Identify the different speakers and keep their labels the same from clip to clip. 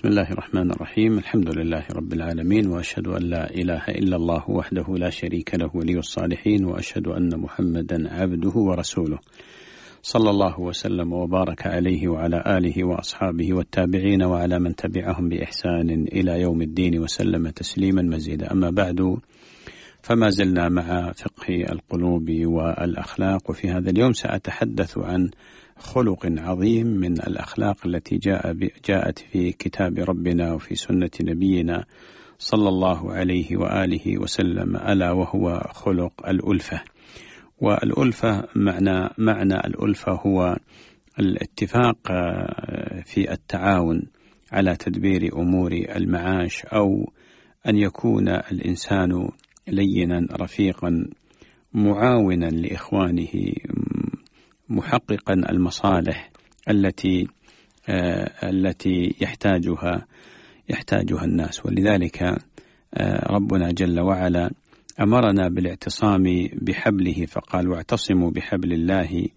Speaker 1: بسم الله الرحمن الرحيم الحمد لله رب العالمين وأشهد أن لا إله إلا الله وحده لا شريك له ولي الصالحين وأشهد أن محمدا عبده ورسوله صلى الله وسلم وبارك عليه وعلى آله وأصحابه والتابعين وعلى من تبعهم بإحسان إلى يوم الدين وسلم تسليما مزيدا أما بعد فما زلنا مع فقه القلوب والأخلاق وفي هذا اليوم سأتحدث عن خلق عظيم من الأخلاق التي جاء جاءت في كتاب ربنا وفي سنة نبينا صلى الله عليه وآله وسلم ألا وهو خلق الألفة والألفة معنى معنى الألفة هو الاتفاق آه، في التعاون على تدبير أمور المعاش أو أن يكون الإنسان لينا رفيقا معاونا لاخوانه محققا المصالح التي آه، التي يحتاجها يحتاجها الناس ولذلك آه، ربنا جل وعلا امرنا بالاعتصام بحبله فقال واعتصموا بحبل الله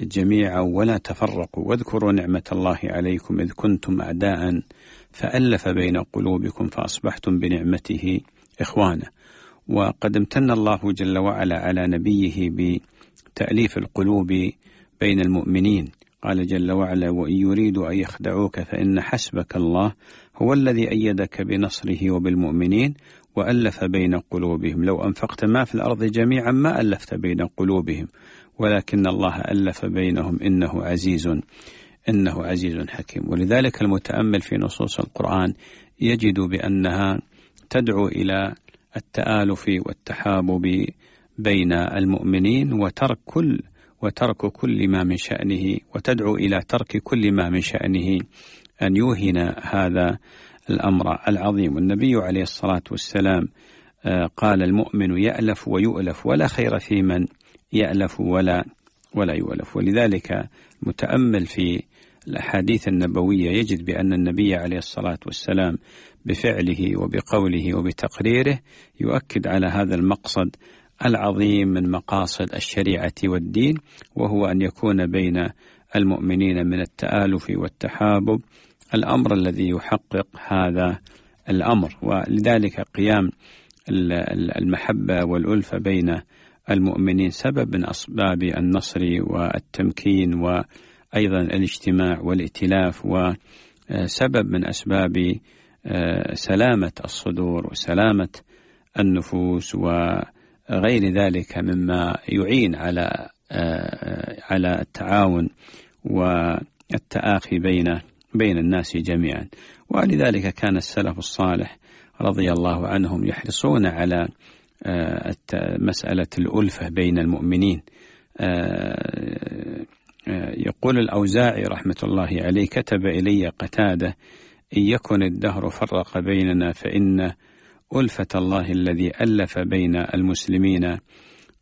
Speaker 1: جميعا ولا تفرقوا واذكروا نعمة الله عليكم إذ كنتم أعداء فألف بين قلوبكم فأصبحتم بنعمته إخوانا وقد امتن الله جل وعلا على نبيه بتأليف القلوب بين المؤمنين قال جل وعلا وإن يريدوا أن يخدعوك فإن حسبك الله هو الذي أيدك بنصره وبالمؤمنين وألف بين قلوبهم لو أنفقت ما في الأرض جميعا ما ألفت بين قلوبهم ولكن الله ألف بينهم إنه عزيز إنه عزيز حكيم ولذلك المتأمل في نصوص القرآن يجد بأنها تدعو إلى التآلف والتحابب بين المؤمنين وترك كل وترك كل ما من شأنه وتدعو إلى ترك كل ما من شأنه أن يوهن هذا الأمر العظيم والنبي عليه الصلاة والسلام آه، قال المؤمن يألف ويؤلف ولا خير في من يألف ولا ولا يؤلف ولذلك متأمل في الأحاديث النبوية يجد بأن النبي عليه الصلاة والسلام بفعله وبقوله وبتقريره يؤكد على هذا المقصد العظيم من مقاصد الشريعة والدين وهو أن يكون بين المؤمنين من التآلف والتحابب الأمر الذي يحقق هذا الأمر ولذلك قيام المحبة والألفة بين المؤمنين سبب من أسباب النصر والتمكين والتمكين أيضا الاجتماع والائتلاف وسبب آه، من أسباب آه، سلامة الصدور وسلامة النفوس وغير آه، ذلك مما يعين على على التعاون والتآخي بين بين الناس جميعا ولذلك كان السلف الصالح رضي الله عنهم يحرصون على مسألة الألفة بين المؤمنين يقول الأوزاعي رحمة الله عليه كتب إلي قتادة إن يكن الدهر فرق بيننا فإن ألفة الله الذي ألف بين المسلمين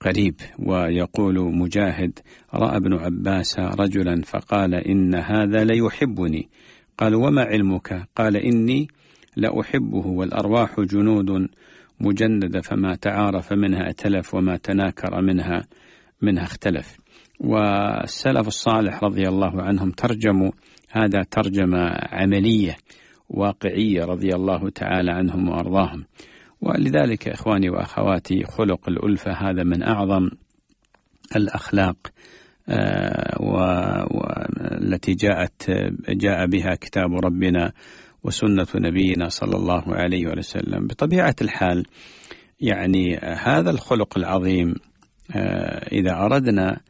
Speaker 1: قريب ويقول مجاهد رأى ابن عباس رجلا فقال إن هذا ليحبني قال وما علمك قال إني لأحبه والأرواح جنود مجندة فما تعارف منها أتلف وما تناكر منها منها اختلف والسلف الصالح رضي الله عنهم ترجموا هذا ترجمة عملية واقعية رضي الله تعالى عنهم وأرضاهم ولذلك إخواني وأخواتي خلق الألفة هذا من أعظم الأخلاق آه، والتي جاءت جاء بها كتاب ربنا وسنة نبينا صلى الله عليه وسلم بطبيعة الحال يعني هذا الخلق العظيم آه، إذا أردنا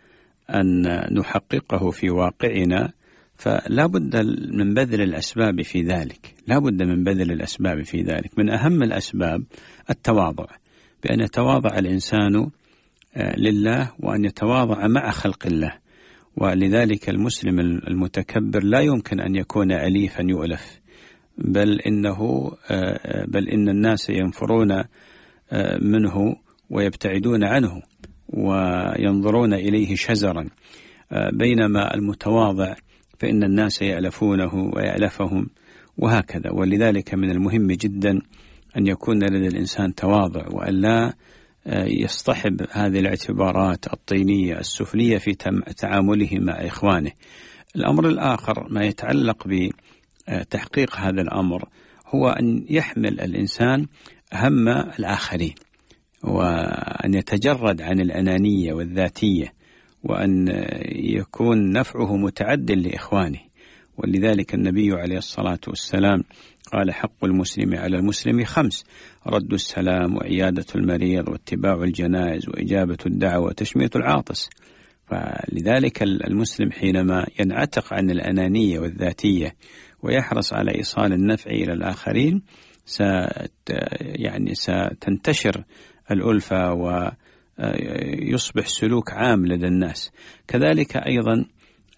Speaker 1: أن نحققه في واقعنا فلا بد من بذل الأسباب في ذلك لا بد من بذل الأسباب في ذلك من أهم الأسباب التواضع بأن يتواضع الإنسان آه، لله وأن يتواضع مع خلق الله ولذلك المسلم المتكبر لا يمكن أن يكون أليفا يؤلف بل إنه آه، آه، بل إن الناس ينفرون منه ويبتعدون عنه وينظرون إليه شزرا آه، بينما المتواضع فإن الناس يألفونه ويألفهم وهكذا ولذلك من المهم جدا أن يكون لدى الإنسان تواضع وأن لا آه، يصطحب هذه الاعتبارات الطينية السفلية في تعامله مع إخوانه الأمر الآخر ما يتعلق بتحقيق آه، هذا الأمر هو أن يحمل الإنسان هم الآخرين وأن يتجرد عن الأنانية والذاتية وأن يكون نفعه متعد لإخوانه ولذلك النبي عليه الصلاة والسلام قال حق المسلم على المسلم خمس رد السلام وعيادة المريض واتباع الجنائز وإجابة الدعوة وتشمية العاطس فلذلك المسلم حينما ينعتق عن الأنانية والذاتية ويحرص على إيصال النفع إلى الآخرين ست يعني ستنتشر الألفة ويصبح سلوك عام لدى الناس كذلك أيضا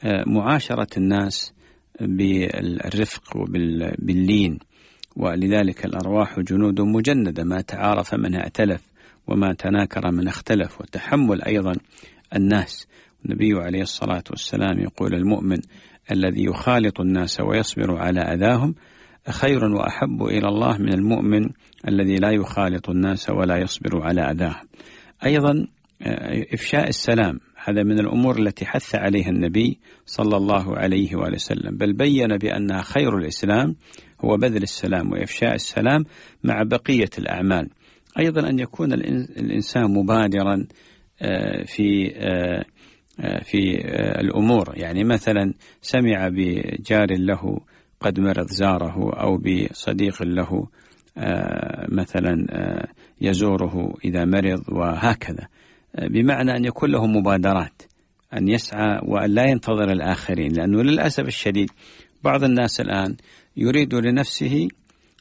Speaker 1: آه، معاشرة الناس بالرفق وباللين ولذلك الأرواح جنود مجندة ما تعارف منها ائتلف وما تناكر من اختلف وتحمل أيضا الناس النبي عليه الصلاة والسلام يقول المؤمن الذي يخالط الناس ويصبر على أذاهم خير وأحب إلى الله من المؤمن الذي لا يخالط الناس ولا يصبر على أذاه أيضا آه، إفشاء السلام هذا من الأمور التي حث عليها النبي صلى الله عليه وآله وسلم بل بين بأنها خير الإسلام هو بذل السلام وإفشاء السلام مع بقية الأعمال أيضا أن يكون الإنسان مبادرا آه، في آه، في الأمور يعني مثلا سمع بجار له قد مرض زاره أو بصديق له آه، مثلا آه، يزوره إذا مرض وهكذا آه، بمعنى أن يكون له مبادرات أن يسعى وأن لا ينتظر الآخرين لأنه للأسف الشديد بعض الناس الآن يريد لنفسه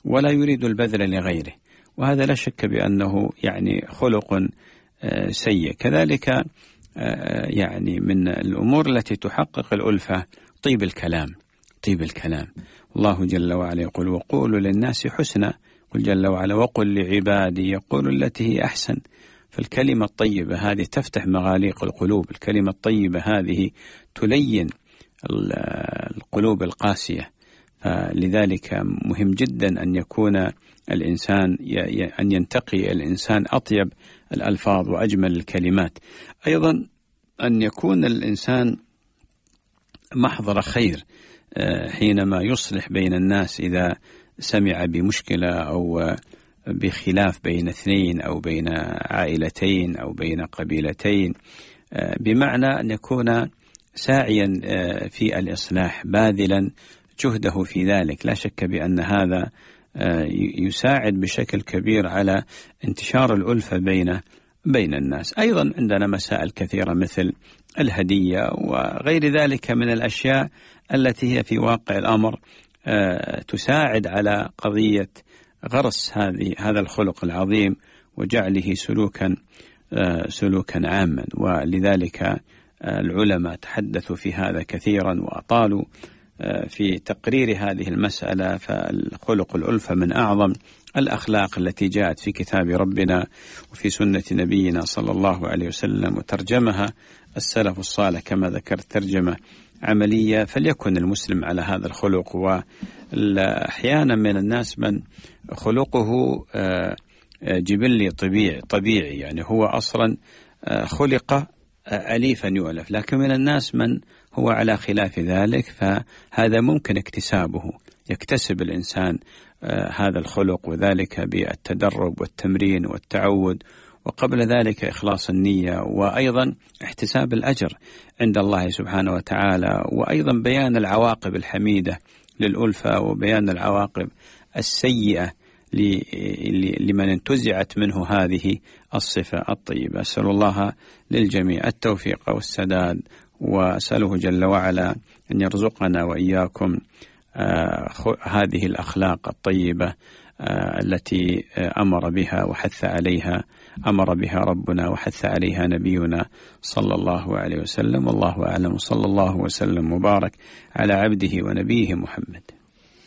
Speaker 1: ولا يريد البذل لغيره وهذا لا شك بأنه يعني خلق سيء كذلك يعني من الأمور التي تحقق الألفة طيب الكلام طيب الكلام الله جل وعلا يقول وقولوا للناس حسنا قل جل وعلا وقل لعبادي يقول التي هي أحسن فالكلمة الطيبة هذه تفتح مغاليق القلوب الكلمة الطيبة هذه تلين القلوب القاسية لذلك مهم جدا أن يكون الإنسان أن ينتقي الإنسان أطيب الألفاظ وأجمل الكلمات أيضا أن يكون الإنسان محضر خير آه، حينما يصلح بين الناس إذا سمع بمشكلة أو آه، بخلاف بين اثنين أو بين عائلتين أو بين قبيلتين آه، بمعنى أن يكون ساعيا في الإصلاح باذلا جهده في ذلك لا شك بأن هذا يساعد بشكل كبير على انتشار الألفة بين بين الناس أيضا عندنا مسائل كثيرة مثل الهدية وغير ذلك من الأشياء التي هي في واقع الأمر آه، تساعد على قضية غرس هذه هذا الخلق العظيم وجعله سلوكا آه، سلوكا عاما ولذلك آه، العلماء تحدثوا في هذا كثيرا وأطالوا في تقرير هذه المسألة فالخلق الألفة من أعظم الأخلاق التي جاءت في كتاب ربنا وفي سنة نبينا صلى الله عليه وسلم وترجمها السلف الصالح كما ذكرت ترجمة عملية فليكن المسلم على هذا الخلق وأحيانا من الناس من خلقه آه، جبلي طبيعي طبيعي يعني هو أصلا آه، خلق آه، أليفا يؤلف لكن من الناس من هو على خلاف ذلك فهذا ممكن اكتسابه يكتسب الإنسان آه، هذا الخلق وذلك بالتدرب والتمرين والتعود وقبل ذلك إخلاص النية وأيضا احتساب الأجر عند الله سبحانه وتعالى وأيضا بيان العواقب الحميدة للألفة وبيان العواقب السيئة لمن انتزعت منه هذه الصفة الطيبة أسأل الله للجميع التوفيق والسداد وأسأله جل وعلا أن يرزقنا وإياكم آه، هذه الاخلاق الطيبه آه، التي آه، امر بها وحث عليها امر بها ربنا وحث عليها نبينا صلى الله عليه وسلم والله اعلم صلى الله وسلم وبارك على عبده ونبيه محمد